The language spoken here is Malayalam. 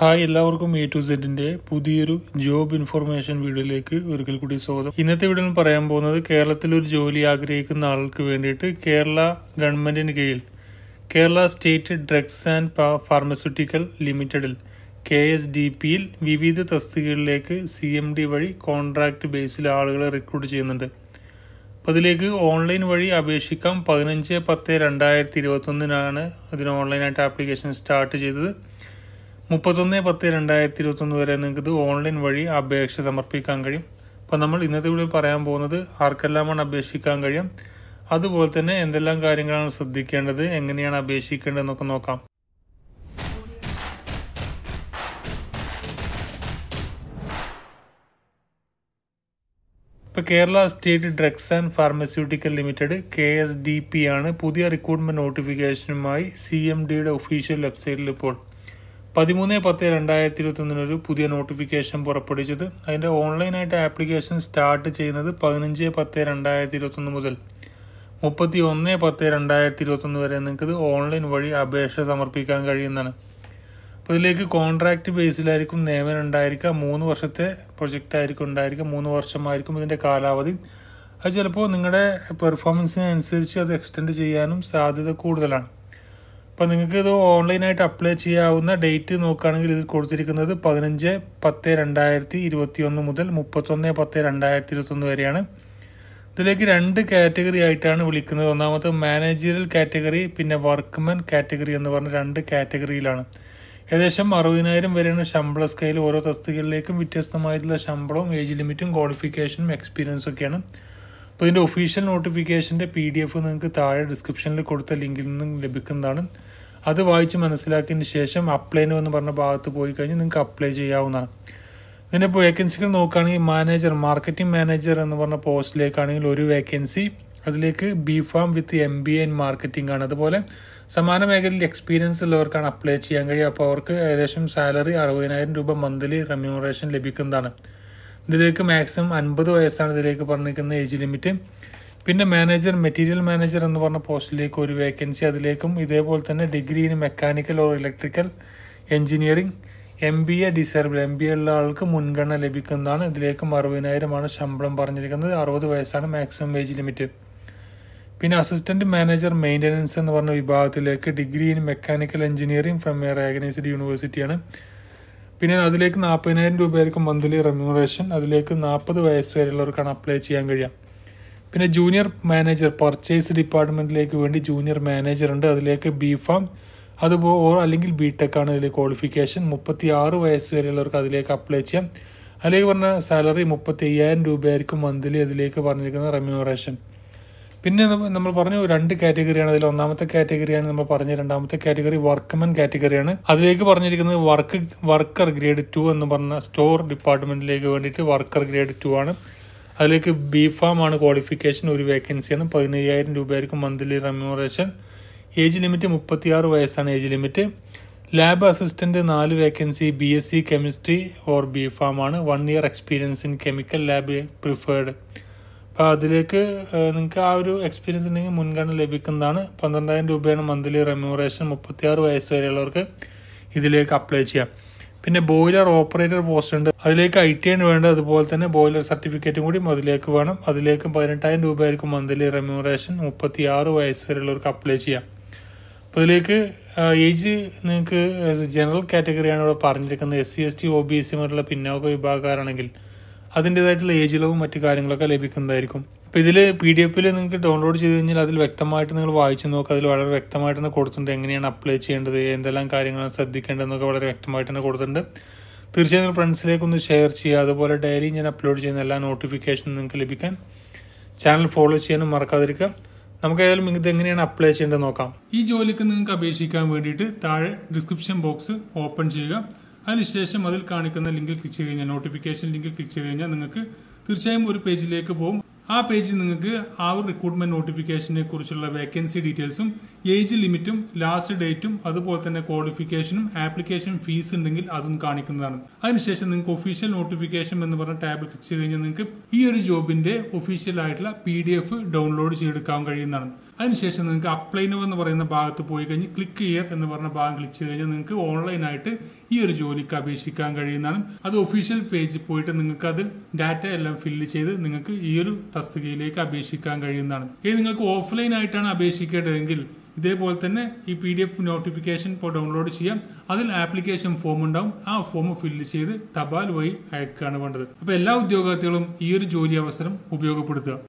ഹായ് എല്ലാവർക്കും എ ടു സെഡിന്റെ പുതിയൊരു ജോബ് ഇൻഫർമേഷൻ വീഡിയോയിലേക്ക് ഒരിക്കൽ കൂടി സ്വാഗതം ഇന്നത്തെ വീഡിയോയിൽ പറയാൻ പോകുന്നത് കേരളത്തിൽ ഒരു ജോലി ആഗ്രഹിക്കുന്ന ആൾക്ക് വേണ്ടിയിട്ട് കേരള ഗവൺമെന്റിന് കീഴിൽ Kerala state drugs and pharmaceutical ലിമിറ്റഡിൽ കെ എസ് ഡി പിയിൽ വിവിധ തസ്തികകളിലേക്ക് സി എം ഡി വഴി കോൺട്രാക്ട് ബേസിൽ ആളുകളെ റിക്രൂട്ട് ചെയ്യുന്നുണ്ട് അപ്പോൾ അതിലേക്ക് ഓൺലൈൻ വഴി അപേക്ഷിക്കാം പതിനഞ്ച് പത്ത് രണ്ടായിരത്തി ഇരുപത്തൊന്നിനാണ് അതിന് ഓൺലൈനായിട്ട് ആപ്ലിക്കേഷൻ സ്റ്റാർട്ട് ചെയ്തത് മുപ്പത്തൊന്ന് പത്ത് രണ്ടായിരത്തി ഇരുപത്തൊന്ന് വരെ നിങ്ങൾക്ക് ഇത് ഓൺലൈൻ വഴി അപേക്ഷ സമർപ്പിക്കാൻ കഴിയും അപ്പോൾ നമ്മൾ ഇന്നത്തെ വീഡിയോയിൽ പറയാൻ പോകുന്നത് ആർക്കെല്ലാമാണ് അപേക്ഷിക്കാൻ കഴിയും അതുപോലെ തന്നെ എന്തെല്ലാം കാര്യങ്ങളാണ് ശ്രദ്ധിക്കേണ്ടത് എങ്ങനെയാണ് അപേക്ഷിക്കേണ്ടതെന്നൊക്കെ നോക്കാം ഇപ്പോൾ Kerala state drugs and pharmaceutical limited K S D P ആണ് പുതിയ റിക്രൂട്ട്മെൻറ്റ് നോട്ടിഫിക്കേഷനുമായി സി എം ഡിയുടെ ഒഫീഷ്യൽ വെബ്സൈറ്റിൽ ഇപ്പോൾ പതിമൂന്ന് പത്ത് രണ്ടായിരത്തി ഇരുപത്തൊന്നിന് ഒരു പുതിയ നോട്ടിഫിക്കേഷൻ പുറപ്പെടുവിച്ചത് അതിൻ്റെ ഓൺലൈനായിട്ട് ആപ്ലിക്കേഷൻ സ്റ്റാർട്ട് ചെയ്യുന്നത് പതിനഞ്ച് പത്ത് രണ്ടായിരത്തി ഇരുപത്തൊന്ന് മുതൽ മുപ്പത്തി ഒന്ന് പത്ത് രണ്ടായിരത്തി ഇരുപത്തൊന്ന് വരെ നിങ്ങൾക്കിത് ഓൺലൈൻ വഴി അപേക്ഷ സമർപ്പിക്കാൻ കഴിയുന്നതാണ് അപ്പോൾ ഇതിലേക്ക് കോൺട്രാക്റ്റ് ബേസിലായിരിക്കും നിയമനം ഉണ്ടായിരിക്കുക മൂന്ന് വർഷത്തെ പ്രൊജക്റ്റ് ആയിരിക്കും ഉണ്ടായിരിക്കുക മൂന്ന് വർഷമായിരിക്കും ഇതിൻ്റെ കാലാവധി അത് ചിലപ്പോൾ നിങ്ങളുടെ പെർഫോമൻസിനനുസരിച്ച് അത് എക്സ്റ്റെൻഡ് ചെയ്യാനും സാധ്യത കൂടുതലാണ് അപ്പം നിങ്ങൾക്ക് ഇത് ഓൺലൈനായിട്ട് അപ്ലൈ ചെയ്യാവുന്ന ഡേറ്റ് നോക്കുകയാണെങ്കിൽ ഇത് കൊടുത്തിരിക്കുന്നത് പതിനഞ്ച് പത്ത് രണ്ടായിരത്തി ഇരുപത്തി ഒന്ന് മുതൽ മുപ്പത്തൊന്ന് പത്ത് രണ്ടായിരത്തി ഇരുപത്തൊന്ന് വരെയാണ് ഇതിലേക്ക് രണ്ട് കാറ്റഗറി ആയിട്ടാണ് വിളിക്കുന്നത് ഒന്നാമത്തെ മാനേജറിയൽ കാറ്റഗറി പിന്നെ വർക്ക്മെൻ കാറ്റഗറി എന്ന് പറഞ്ഞ രണ്ട് കാറ്റഗറിയിലാണ് ഏകദേശം അറുപതിനായിരം വരെയാണ് ശമ്പള സ്കെയിൽ ഓരോ തസ്തികളിലേക്കും വ്യത്യസ്തമായിട്ടുള്ള ശമ്പളവും ഏജ് ലിമിറ്റും ക്വാളിഫിക്കേഷനും എക്സ്പീരിയൻസും ഒക്കെയാണ് അപ്പോൾ ഇതിൻ്റെ ഒഫീഷ്യൽ നോട്ടിഫിക്കേഷൻ്റെ പി ഡി എഫ് നിങ്ങൾക്ക് താഴെ ഡിസ്ക്രിപ്ഷനിൽ കൊടുത്ത ലിങ്കിൽ നിന്നും ലഭിക്കുന്നതാണ് അത് വായിച്ച് മനസ്സിലാക്കിയതിന് ശേഷം അപ്ലൈ എന്ന് പറഞ്ഞ ഭാഗത്ത് പോയി കഴിഞ്ഞാൽ നിങ്ങൾക്ക് അപ്ലൈ ചെയ്യാവുന്നതാണ് ഇതിനിപ്പോൾ വേക്കൻസികൾ നോക്കുകയാണെങ്കിൽ മാനേജർ മാർക്കറ്റിംഗ് മാനേജർ എന്ന് പറഞ്ഞ പോസ്റ്റിലേക്കാണെങ്കിൽ ഒരു വേക്കൻസി അതിലേക്ക് B Pharm with M B N in marketing ആണ് അതുപോലെ സമാന മേഖലയിൽ എക്സ്പീരിയൻസ് ഉള്ളവർക്കാണ് അപ്ലൈ ചെയ്യാൻ കഴിയുക അപ്പോൾ അവർക്ക് ഏകദേശം സാലറി അറുപതിനായിരം രൂപ മന്ത്ലി റെമ്യൂണറേഷൻ ലഭിക്കുന്നതാണ് ഇതിലേക്ക് മാക്സിമം അൻപത് വയസ്സാണ് ഇതിലേക്ക് പറഞ്ഞിരിക്കുന്ന ഏജ് ലിമിറ്റ് പിന്നെ മാനേജർ മെറ്റീരിയൽ മാനേജർ എന്ന് പറഞ്ഞ പോസ്റ്റിലേക്ക് ഒരു വേക്കൻസി അതിലേക്കും ഇതേപോലെ തന്നെ degree in mechanical or electrical engineering M B A desirable M B A ഉള്ള ആൾക്ക് മുൻഗണന ലഭിക്കുന്നതാണ് ഇതിലേക്കും അറുപതിനായിരമാണ് ശമ്പളം പറഞ്ഞിരിക്കുന്നത് അറുപത് വയസ്സാണ് മാക്സിമം വേജ് ലിമിറ്റ് പിന്നെ അസിസ്റ്റൻറ്റ് മാനേജർ മെയിൻ്റനൻസ് എന്ന് പറഞ്ഞ വിഭാഗത്തിലേക്ക് degree in mechanical engineering from a recognised യൂണിവേഴ്സിറ്റിയാണ് പിന്നെ അതിലേക്ക് നാൽപ്പതിനായിരം രൂപയായിരിക്കും മന്ത്ലി റെമ്യൂണറേഷൻ അതിലേക്ക് നാൽപ്പത് വയസ്സ് വരെയുള്ളവർക്കാണ് അപ്ലൈ ചെയ്യാൻ കഴിയുക പിന്നെ ജൂനിയർ മാനേജർ പർച്ചേസ് ഡിപ്പാർട്ട്മെൻറ്റിലേക്ക് വേണ്ടി ജൂനിയർ മാനേജർ ഉണ്ട് അതിലേക്ക് ബി ഫാം അതുപോ അല്ലെങ്കിൽ ബി ടെക് ആണ് ഇതിലെ ക്വാളിഫിക്കേഷൻ മുപ്പത്തി ആറ് വയസ്സ് വരെയുള്ളവർക്ക് അതിലേക്ക് അപ്ലൈ ചെയ്യാം അല്ലെങ്കിൽ പറഞ്ഞ സാലറി മുപ്പത്തി അയ്യായിരം രൂപയായിരിക്കും മന്ത്ലി അതിലേക്ക് പറഞ്ഞിരിക്കുന്ന റെമ്യൂറേഷൻ പിന്നെ നമ്മൾ പറഞ്ഞു രണ്ട് കാറ്റഗറിയാണ് അതിൽ ഒന്നാമത്തെ കാറ്റഗറിയാണ് നമ്മൾ പറഞ്ഞ രണ്ടാമത്തെ കാറ്റഗറി വർക്ക്മെൻ കാറ്റഗറിയാണ് അതിലേക്ക് പറഞ്ഞിരിക്കുന്നത് വർക്ക് വർക്കർ ഗ്രേഡ് ടു എന്ന് പറഞ്ഞ സ്റ്റോർ ഡിപ്പാർട്ട്മെൻറ്റിലേക്ക് വേണ്ടിയിട്ട് വർക്കർ ഗ്രേഡ് ടു ആണ് അതിലേക്ക് ബി ഫാം ആണ് ക്വാളിഫിക്കേഷൻ ഒരു വേക്കൻസിയാണ് പതിനയ്യായിരം രൂപയായിരിക്കും മന്ത്ലി റെമ്യൂറേഷൻ ഏജ് ലിമിറ്റ് മുപ്പത്തിയാറ് വയസ്സാണ് ഏജ് ലിമിറ്റ് ലാബ് അസിസ്റ്റൻ്റ് നാല് vacancy B S C chemistry or B Pharm ആണ് one year experience in chemical lab preferred അപ്പോൾ അതിലേക്ക് നിങ്ങൾക്ക് ആ ഒരു എക്സ്പീരിയൻസ് ഉണ്ടെങ്കിൽ മുൻഗണന ലഭിക്കുന്നതാണ് പന്ത്രണ്ടായിരം രൂപയാണ് മന്ത്ലി റെമ്യൂറേഷൻ മുപ്പത്തിയാറ് വയസ്സ് വരെയുള്ളവർക്ക് ഇതിലേക്ക് അപ്ലൈ ചെയ്യാം പിന്നെ ബോയിലർ ഓപ്പറേറ്റർ പോസ്റ്റ് ഉണ്ട് അതിലേക്ക് ഐ ടി ആണ് വേണ്ടത് അതുപോലെ തന്നെ ബോയിലർ സർട്ടിഫിക്കറ്റും കൂടി അതിലേക്ക് വേണം അതിലേക്ക് പതിനെട്ടായിരം ആയിരിക്കും മന്ത്ലി റെമ്യൂറേഷൻ മുപ്പത്തി ആറ് വയസ്സ് വരെയുള്ളവർക്ക് അപ്ലൈ ചെയ്യാം അപ്പോൾ ഇതിലേക്ക് ഏജ് നിങ്ങൾക്ക് ജനറൽ കാറ്റഗറിയാണ് ഇവിടെ പറഞ്ഞിരിക്കുന്നത് S C S T O B S സി മറ്റുള്ള പിന്നോക്ക വിഭാഗക്കാരാണെങ്കിൽ അതിൻ്റേതായിട്ടുള്ള ഏജ് ഇളവും മറ്റു കാര്യങ്ങളൊക്കെ ലഭിക്കുന്നതായിരിക്കും അപ്പോൾ ഇതിൽ പി ഡി എഫിൽ നിങ്ങൾക്ക് ഡൗൺലോഡ് ചെയ്ത് കഴിഞ്ഞാൽ അതിൽ വ്യക്തമായിട്ട് നിങ്ങൾ വായിച്ചു നോക്കുക അതിൽ വളരെ വ്യക്തമായിട്ട് തന്നെ കൊടുത്തിട്ടുണ്ട് എങ്ങനെയാണ് അപ്ലൈ ചെയ്യേണ്ടത് എന്തെല്ലാം കാര്യങ്ങളാണ് ശ്രദ്ധിക്കേണ്ടതെന്നൊക്കെ വളരെ വ്യക്തമായിട്ട് തന്നെ കൊടുത്തിട്ടുണ്ട് തീർച്ചയായും നിങ്ങൾ ഫ്രണ്ട്സിലേക്കൊന്ന് ഷെയർ ചെയ്യുക അതുപോലെ ഡയറി ഞാൻ അപ്ലോഡ് ചെയ്യുന്ന എല്ലാ നോട്ടിഫിക്കേഷനും നിങ്ങൾക്ക് ലഭിക്കാൻ ചാനൽ ഫോളോ ചെയ്യാനും മറക്കാതിരിക്കുക നമുക്ക് ഏതായാലും ഇത് എങ്ങനെയാണ് അപ്ലൈ ചെയ്യേണ്ടത് നോക്കാം ഈ ജോലിക്ക് നിങ്ങൾക്ക് അപേക്ഷിക്കാൻ വേണ്ടിയിട്ട് താഴെ ഡിസ്ക്രിപ്ഷൻ ബോക്സ് ഓപ്പൺ ചെയ്യുക അതിനുശേഷം അതിൽ കാണിക്കുന്ന ലിങ്കിൽ ക്ലിക്ക് ചെയ്ത് കഴിഞ്ഞാൽ നോട്ടിഫിക്കേഷൻ ലിങ്കിൽ ക്ലിക്ക് ചെയ്ത് കഴിഞ്ഞാൽ നിങ്ങൾക്ക് തീർച്ചയായും ഒരു പേജിലേക്ക് പോകും ആ പേജിൽ നിങ്ങൾക്ക് ആ ഒരു റിക്രൂട്ട്മെന്റ് നോട്ടിഫിക്കേഷനെ കുറിച്ചുള്ള വേക്കൻസി ഡീറ്റെയിൽസും ഏജ് ലിമിറ്റും ലാസ്റ്റ് ഡേറ്റും അതുപോലെ തന്നെ ക്വാളിഫിക്കേഷനും ആപ്ലിക്കേഷൻ ഫീസ് ഉണ്ടെങ്കിൽ അതും കാണിക്കുന്നതാണ് അതിനുശേഷം നിങ്ങൾക്ക് ഒഫീഷ്യൽ നോട്ടിഫിക്കേഷൻ എന്ന് പറഞ്ഞ ടാബിൽ ക്ലിക്ക് ചെയ്ത് കഴിഞ്ഞാൽ നിങ്ങൾക്ക് ഈ ഒരു ജോബിന്റെ ഒഫീഷ്യൽ ആയിട്ടുള്ള പി ഡൗൺലോഡ് ചെയ്തെടുക്കാൻ കഴിയുന്നതാണ് അതിനുശേഷം നിങ്ങൾക്ക് അപ്ലൈ എന്ന് പറയുന്ന ഭാഗത്ത് പോയി കഴിഞ്ഞ് ക്ലിക്ക് ഹിയർ എന്ന് പറഞ്ഞ ഭാഗം ക്ലിക്ക് ചെയ്ത് കഴിഞ്ഞാൽ നിങ്ങൾക്ക് ഓൺലൈനായിട്ട് ഈ ഒരു ജോലിക്ക് അപേക്ഷിക്കാൻ കഴിയുന്നതാണ് അത് ഒഫീഷ്യൽ പേജിൽ പോയിട്ട് നിങ്ങൾക്ക് അത് ഡാറ്റ എല്ലാം ഫില്ല് ചെയ്ത് നിങ്ങൾക്ക് ഈ ഒരു തസ്തികയിലേക്ക് അപേക്ഷിക്കാൻ കഴിയുന്നതാണ് ഇനി നിങ്ങൾക്ക് ഓഫ്ലൈൻ ആയിട്ടാണ് അപേക്ഷിക്കേണ്ടതെങ്കിൽ ഇതേപോലെ തന്നെ ഈ പി ഡി എഫ് നോട്ടിഫിക്കേഷൻ ഇപ്പോൾ ഡൗൺലോഡ് ചെയ്യാം അതിൽ ആപ്ലിക്കേഷൻ ഫോം ഉണ്ടാവും ആ ഫോം ഫില്ല് ചെയ്ത് തപാൽ വഴി അയക്കുകയാണ് വേണ്ടത് അപ്പോൾ എല്ലാ ഉദ്യോഗാർത്ഥികളും ഈ ഒരു ജോലി അവസരം ഉപയോഗപ്പെടുത്തുക